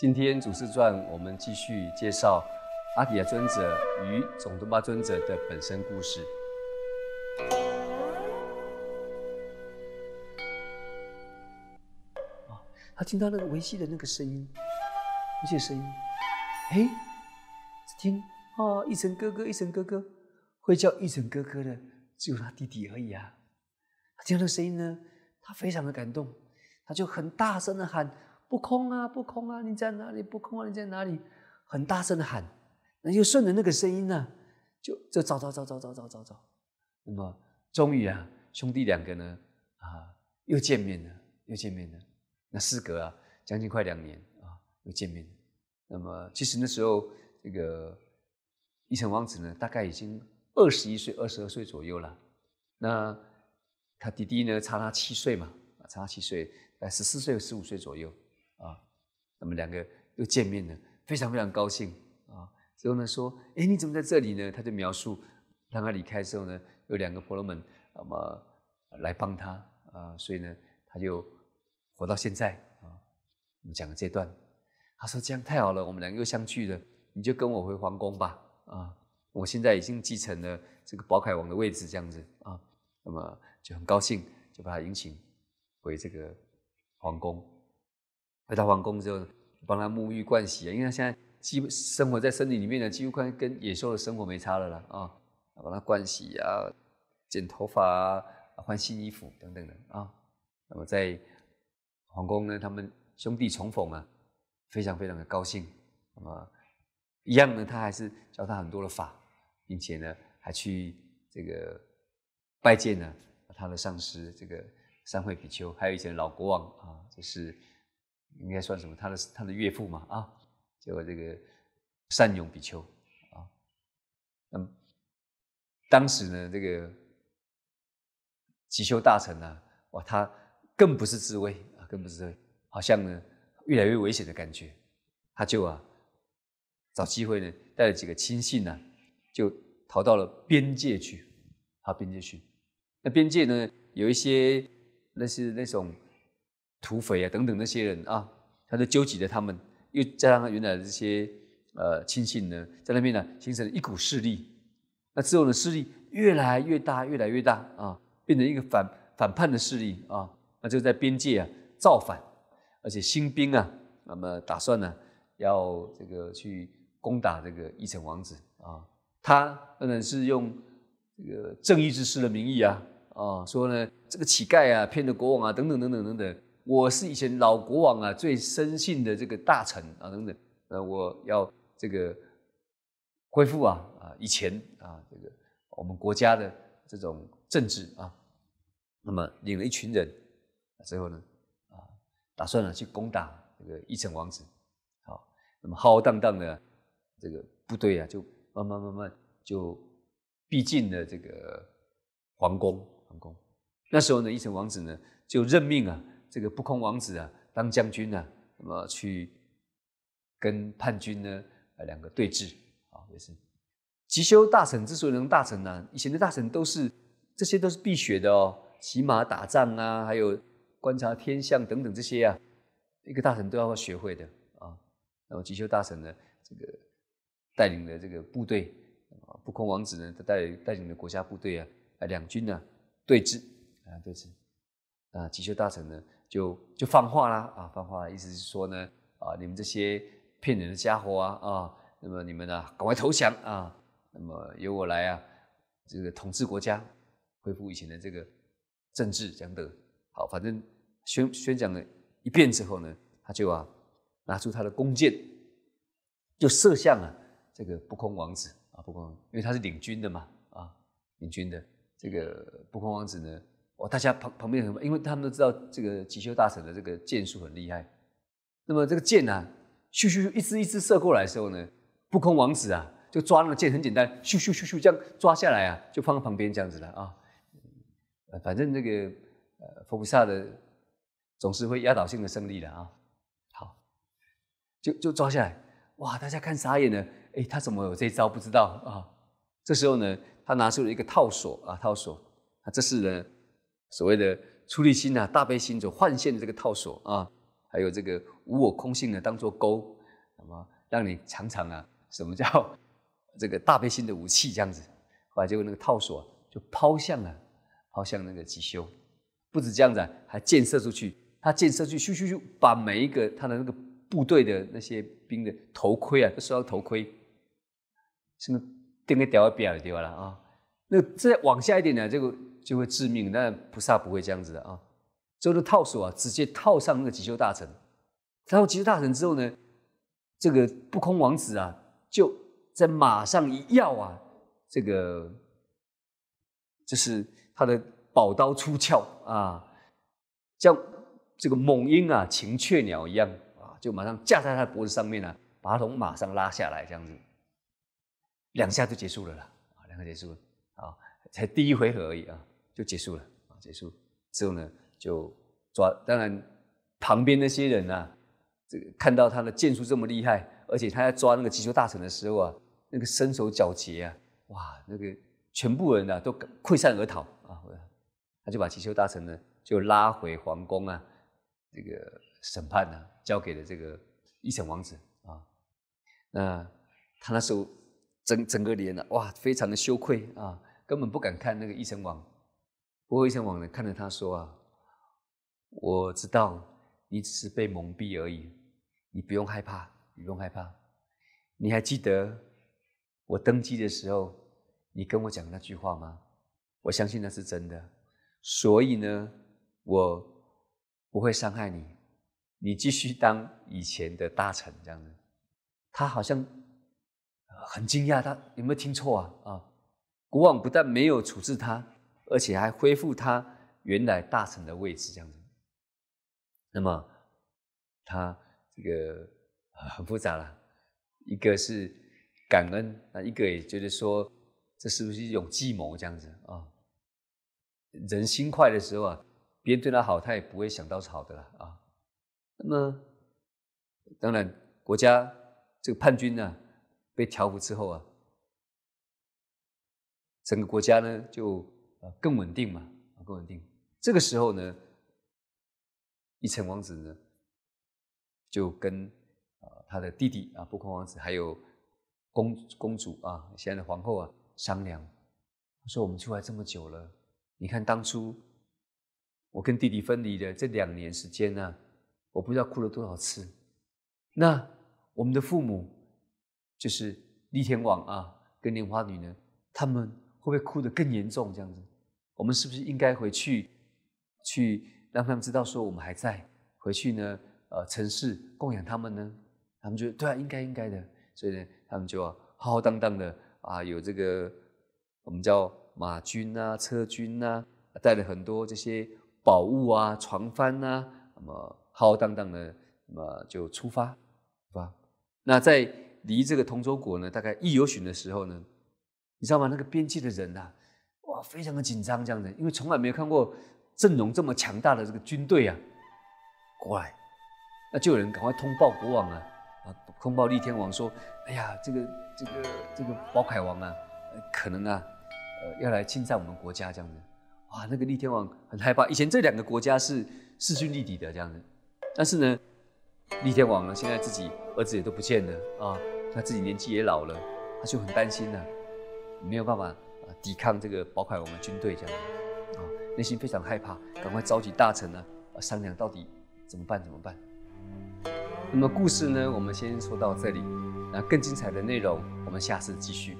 今天主持传，我们继续介绍阿底亚尊者与总督巴尊者的本身故事。他听到那个维西的那个声音，那些声音，哎，只听啊，一成哥哥，一成哥哥，会叫一成哥哥的，只有他弟弟而已啊。他听到声音呢，他非常的感动，他就很大声的喊。不空啊，不空啊！你在哪里？不空啊，你在哪里？很大声的喊，那就顺着那个声音呢，就就找找找找找找找找，那么终于啊，兄弟两个呢，啊，又见面了，又见面了。那事隔啊，将近快两年啊，又见面。那么其实那时候，这个伊诚王子呢，大概已经二十一岁、二十二岁左右了。那他弟弟呢，差他七岁嘛，差他七岁，呃，十四岁、十五岁左右。那么两个又见面了，非常非常高兴啊！之后呢说：“哎，你怎么在这里呢？”他就描述，当他离开的时候呢，有两个婆罗门，那么来帮他啊，所以呢，他就活到现在啊。我们讲这段，他说：“这样太好了，我们两个又相聚了，你就跟我回皇宫吧啊！我现在已经继承了这个宝凯王的位置，这样子啊，那么就很高兴，就把他迎请回这个皇宫。”回到皇宫之后，帮他沐浴灌洗啊，因为他现在基生活在森林里面呢，几乎快跟野兽的生活没差了啦啊！帮他灌洗啊，剪头发、换新衣服等等的啊。那么在皇宫呢，他们兄弟重逢啊，非常非常的高兴。那么一样呢，他还是教他很多的法，并且呢，还去这个拜见呢他的上师这个三会比丘，还有一些老国王啊，就是。应该算什么？他的他的岳父嘛啊，结果这个善勇比丘啊，那么当时呢，这个吉丘大臣啊，哇，他更不是自卫啊，更不是自卫，好像呢越来越危险的感觉，他就啊找机会呢带了几个亲信呢，就逃到了边界去，啊，边界去，那边界呢有一些那是那种。土匪啊，等等那些人啊，他就纠集了他们，又加上原来的这些呃亲信呢，在那边呢形成一股势力。那之后的势力越来越大，越来越大啊，变成一个反反叛的势力啊。那就在边界啊造反，而且新兵啊，那么打算呢要这个去攻打这个伊城王子啊。他当然是用这个正义之师的名义啊，啊说呢这个乞丐啊骗了国王啊等等等等等等。我是以前老国王啊，最深信的这个大臣啊，等等，呃，我要这个恢复啊啊，以前啊这个我们国家的这种政治啊，那么领了一群人，最后呢啊，打算呢去攻打这个伊城王子，好，那么浩浩荡荡的这个部队啊，就慢慢慢慢就逼近了这个皇宫皇宫。那时候呢，伊城王子呢就任命啊。这个不空王子啊，当将军呢，那么去跟叛军呢，呃，两个对峙啊，也是。吉修大臣之所以能大臣呢，以前的大臣都是，这些都是必学的哦，骑马打仗啊，还有观察天象等等这些啊，一个大臣都要学会的啊。那么吉修大臣呢，这个带领的这个部队啊，不空王子呢，他带带领的国家部队啊，两军呢对峙啊，对峙啊，吉修大臣呢。就就放话啦啊！放话意思是说呢，啊，你们这些骗人的家伙啊啊，那么你们呢，赶快投降啊！那么由我来啊，这个统治国家，恢复以前的这个政治讲德。好，反正宣宣讲了一遍之后呢，他就啊，拿出他的弓箭，就射向了这个不空王子啊！不空，因为他是领军的嘛啊，领军的这个不空王子呢。哦，大家旁旁边很，因为他们都知道这个吉修大神的这个箭术很厉害。那么这个箭呢，咻咻咻，一支一支射过来的时候呢，不空王子啊，就抓那个箭，很简单，咻咻咻咻这样抓下来啊，就放在旁边这样子了啊。呃，反正那个呃，佛菩萨的总是会压倒性的胜利的啊。好，就就抓下来，哇，大家看傻眼了，哎，他怎么有这一招？不知道啊。这时候呢，他拿出了一个套索啊，套索啊，这是呢。所谓的出离心呐、大悲心，就换线的这个套索啊，还有这个无我空性呢，当做钩，那么让你尝尝啊，什么叫这个大悲心的武器这样子。后来结果那个套索就抛向了，抛向那个吉修，不止这样子，还箭射出去，他箭射出去，咻咻咻，把每一个他的那个部队的那些兵的头盔啊，都收到头盔，什么钉个屌啊，掉了了啊。那再往下一点呢，这个就会致命。那菩萨不会这样子的啊，做的套索啊，直接套上那个急救大臣。套急救大臣之后呢，这个不空王子啊，就在马上一要啊，这个就是他的宝刀出鞘啊，像这个猛鹰啊、秦雀鸟一样啊，就马上架在他的脖子上面呢，把他从马上拉下来，这样子，两下就结束了啦，啊，两个结束了。啊，才第一回合而已啊，就结束了啊。结束之后呢，就抓。当然，旁边那些人呐，这个看到他的剑术这么厉害，而且他在抓那个祈修大臣的时候啊，那个身手矫捷啊，哇，那个全部人呐都溃散而逃啊。他就把祈修大臣呢就拉回皇宫啊，这个审判啊、交给了这个一审王子啊。那他那时候整整个脸呢，哇，非常的羞愧啊。根本不敢看那个医生网，不过医生网呢，看着他说啊，我知道你只是被蒙蔽而已，你不用害怕，你不用害怕。你还记得我登基的时候，你跟我讲那句话吗？我相信那是真的。所以呢，我不会伤害你，你继续当以前的大臣这样子。他好像很惊讶，他有没有听错啊？啊？国王不但没有处置他，而且还恢复他原来大臣的位置，这样子。那么他这个很复杂了，一个是感恩，那一个也觉得说，这是不是一种计谋这样子啊？人心快的时候啊，别人对他好，他也不会想到是好的了啊。那么当然，国家这个叛军呢，被调服之后啊。整个国家呢，就呃更稳定嘛，更稳定。这个时候呢，一诚王子呢，就跟啊他的弟弟啊布空王子，还有公公主啊现在的皇后啊商量，说：“我们出来这么久了，你看当初我跟弟弟分离的这两年时间呢，我不知道哭了多少次。那我们的父母就是立天王啊跟莲花女呢，他们。”会不会哭得更严重？这样子，我们是不是应该回去，去让他们知道说我们还在？回去呢？呃，城市供养他们呢？他们就对啊，应该应该的。所以呢，他们就浩浩荡荡的啊，有这个我们叫马军啊、车军啊，带了很多这些宝物啊、床帆啊，那么浩浩荡荡的，那么就出发，是吧？那在离这个同舟国呢，大概一游寻的时候呢？你知道吗？那个边境的人呐，哇，非常的紧张，这样子，因为从来没有看过阵容这么强大的这个军队啊，过来，那就有人赶快通报国王啊，啊，通报力天王说，哎呀，这个这个这个宝凯王啊，可能啊，呃，要来侵占我们国家，这样子，哇，那个力天王很害怕。以前这两个国家是势均力敌的，这样子，但是呢，力天王呢，现在自己儿子也都不见了啊，他自己年纪也老了，他就很担心了。没有办法啊，抵抗这个包括我们军队这样，啊，内心非常害怕，赶快召集大臣呢，商量到底怎么办？怎么办？那么故事呢，我们先说到这里，那更精彩的内容，我们下次继续。